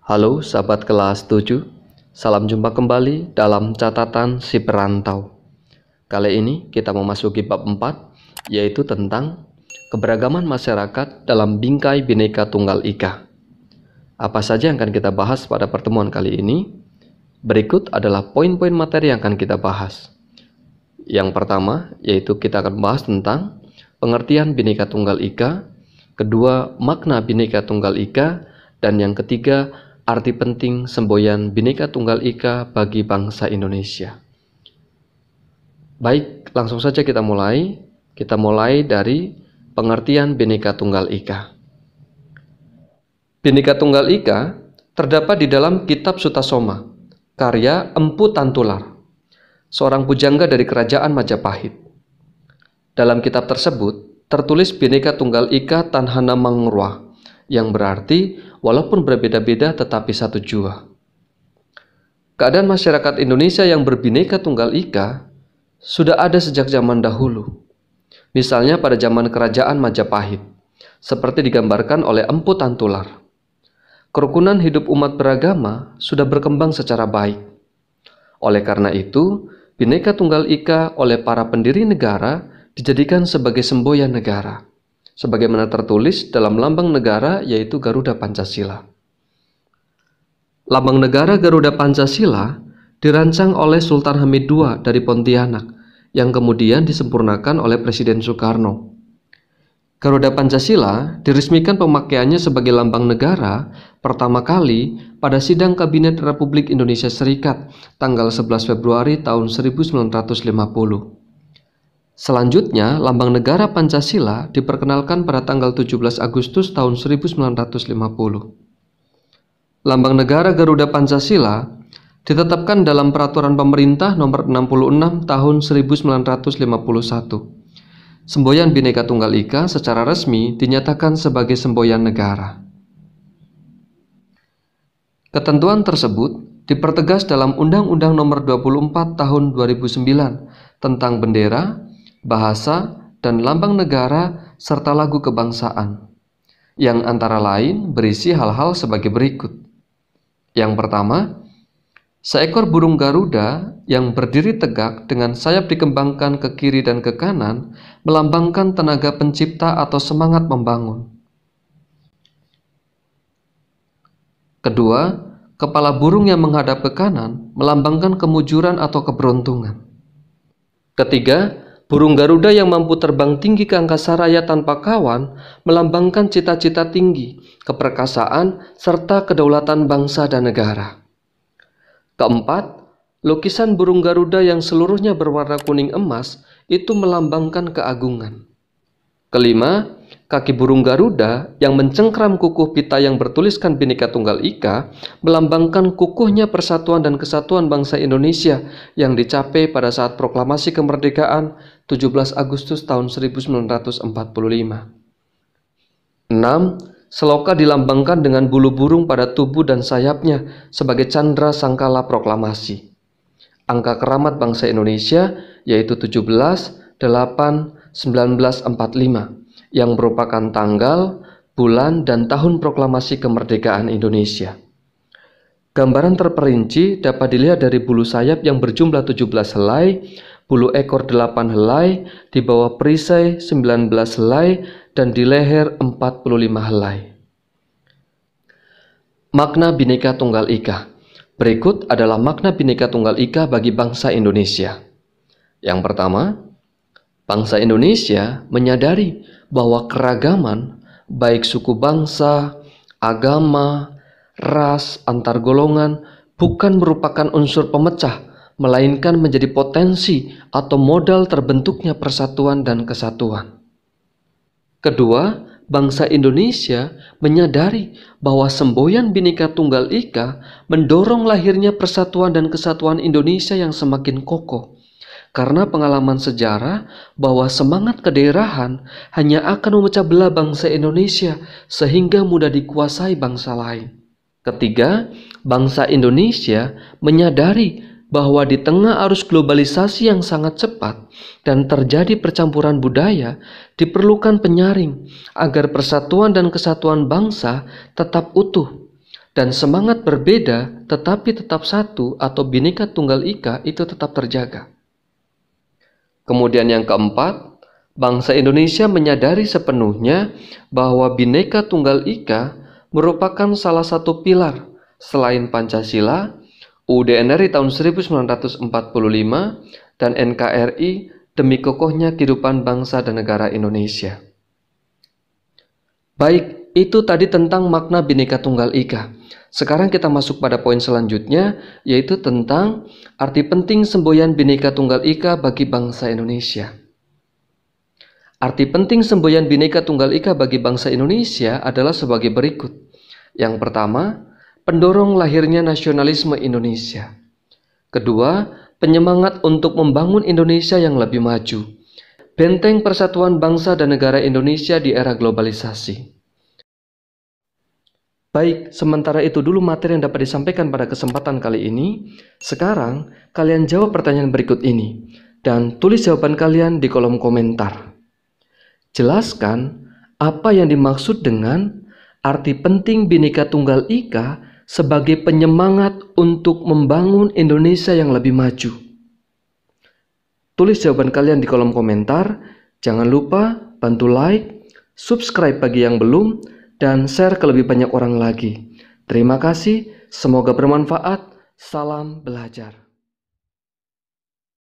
Halo sahabat kelas 7, salam jumpa kembali dalam catatan si perantau. Kali ini kita memasuki bab 4, yaitu tentang keberagaman masyarakat dalam bingkai bineka tunggal ika. Apa saja yang akan kita bahas pada pertemuan kali ini? Berikut adalah poin-poin materi yang akan kita bahas. Yang pertama, yaitu kita akan bahas tentang pengertian bineka tunggal ika, kedua makna bineka tunggal ika, dan yang ketiga arti penting semboyan Bhinneka Tunggal Ika bagi bangsa Indonesia. Baik, langsung saja kita mulai. Kita mulai dari pengertian Bhinneka Tunggal Ika. Bhinneka Tunggal Ika terdapat di dalam Kitab Sutasoma, karya Empu Tantular, seorang pujangga dari Kerajaan Majapahit. Dalam kitab tersebut tertulis Bhinneka Tunggal Ika Tanhana mangruah yang berarti walaupun berbeda-beda tetapi satu jua. Keadaan masyarakat Indonesia yang berbineka tunggal ika sudah ada sejak zaman dahulu. Misalnya pada zaman kerajaan Majapahit, seperti digambarkan oleh Empu Tantular. Kerukunan hidup umat beragama sudah berkembang secara baik. Oleh karena itu, bineka Tunggal Ika oleh para pendiri negara dijadikan sebagai semboyan negara sebagaimana tertulis dalam lambang negara yaitu Garuda Pancasila. Lambang negara Garuda Pancasila dirancang oleh Sultan Hamid II dari Pontianak yang kemudian disempurnakan oleh Presiden Soekarno. Garuda Pancasila diresmikan pemakaiannya sebagai lambang negara pertama kali pada sidang Kabinet Republik Indonesia Serikat tanggal 11 Februari tahun 1950. Selanjutnya, lambang negara Pancasila diperkenalkan pada tanggal 17 Agustus tahun 1950. Lambang negara Garuda Pancasila ditetapkan dalam peraturan pemerintah nomor 66 tahun 1951. Semboyan Bhinneka Tunggal Ika secara resmi dinyatakan sebagai semboyan negara. Ketentuan tersebut dipertegas dalam Undang-Undang Nomor 24 Tahun 2009 tentang bendera, bahasa, dan lambang negara serta lagu kebangsaan yang antara lain berisi hal-hal sebagai berikut. Yang pertama, seekor burung Garuda yang berdiri tegak dengan sayap dikembangkan ke kiri dan ke kanan melambangkan tenaga pencipta atau semangat membangun. Kedua, kepala burung yang menghadap ke kanan melambangkan kemujuran atau keberuntungan. Ketiga, Burung Garuda yang mampu terbang tinggi ke angkasa raya tanpa kawan melambangkan cita-cita tinggi, keperkasaan, serta kedaulatan bangsa dan negara. Keempat, lukisan burung Garuda yang seluruhnya berwarna kuning emas itu melambangkan keagungan. Kelima, kaki burung Garuda yang mencengkram kukuh pita yang bertuliskan Bhinneka Tunggal Ika melambangkan kukuhnya persatuan dan kesatuan bangsa Indonesia yang dicapai pada saat proklamasi kemerdekaan 17 Agustus tahun 1945. 6. Seloka dilambangkan dengan bulu burung pada tubuh dan sayapnya sebagai candra sangkala proklamasi. Angka keramat bangsa Indonesia yaitu 17, 8, 1945 yang merupakan tanggal, bulan, dan tahun proklamasi kemerdekaan Indonesia. Gambaran terperinci dapat dilihat dari bulu sayap yang berjumlah 17 helai, bulu ekor 8 helai, di bawah perisai 19 helai, dan di leher 45 helai. Makna Bhinneka Tunggal Ika Berikut adalah makna Bhinneka Tunggal Ika bagi bangsa Indonesia. Yang pertama, Bangsa Indonesia menyadari bahwa keragaman, baik suku bangsa, agama, ras, antar golongan, bukan merupakan unsur pemecah, melainkan menjadi potensi atau modal terbentuknya persatuan dan kesatuan. Kedua, bangsa Indonesia menyadari bahwa semboyan Bhinneka Tunggal Ika mendorong lahirnya persatuan dan kesatuan Indonesia yang semakin kokoh karena pengalaman sejarah bahwa semangat kederahan hanya akan memecah belah bangsa Indonesia sehingga mudah dikuasai bangsa lain. Ketiga, bangsa Indonesia menyadari bahwa di tengah arus globalisasi yang sangat cepat dan terjadi percampuran budaya, diperlukan penyaring agar persatuan dan kesatuan bangsa tetap utuh dan semangat berbeda tetapi tetap satu atau bineka tunggal ika itu tetap terjaga. Kemudian yang keempat, bangsa Indonesia menyadari sepenuhnya bahwa Bhinneka Tunggal Ika merupakan salah satu pilar selain Pancasila, UUD NRI tahun 1945 dan NKRI demi kokohnya kehidupan bangsa dan negara Indonesia. Baik, itu tadi tentang makna Bhinneka Tunggal Ika. Sekarang kita masuk pada poin selanjutnya, yaitu tentang arti penting semboyan Bhinneka Tunggal Ika bagi bangsa Indonesia. Arti penting semboyan Bhinneka Tunggal Ika bagi bangsa Indonesia adalah sebagai berikut. Yang pertama, pendorong lahirnya nasionalisme Indonesia. Kedua, penyemangat untuk membangun Indonesia yang lebih maju. Benteng persatuan bangsa dan negara Indonesia di era globalisasi. Baik, sementara itu dulu materi yang dapat disampaikan pada kesempatan kali ini. Sekarang, kalian jawab pertanyaan berikut ini, dan tulis jawaban kalian di kolom komentar. Jelaskan apa yang dimaksud dengan arti penting Bhinneka Tunggal Ika sebagai penyemangat untuk membangun Indonesia yang lebih maju. Tulis jawaban kalian di kolom komentar. Jangan lupa bantu like, subscribe bagi yang belum, dan share ke lebih banyak orang lagi. Terima kasih, semoga bermanfaat. Salam belajar.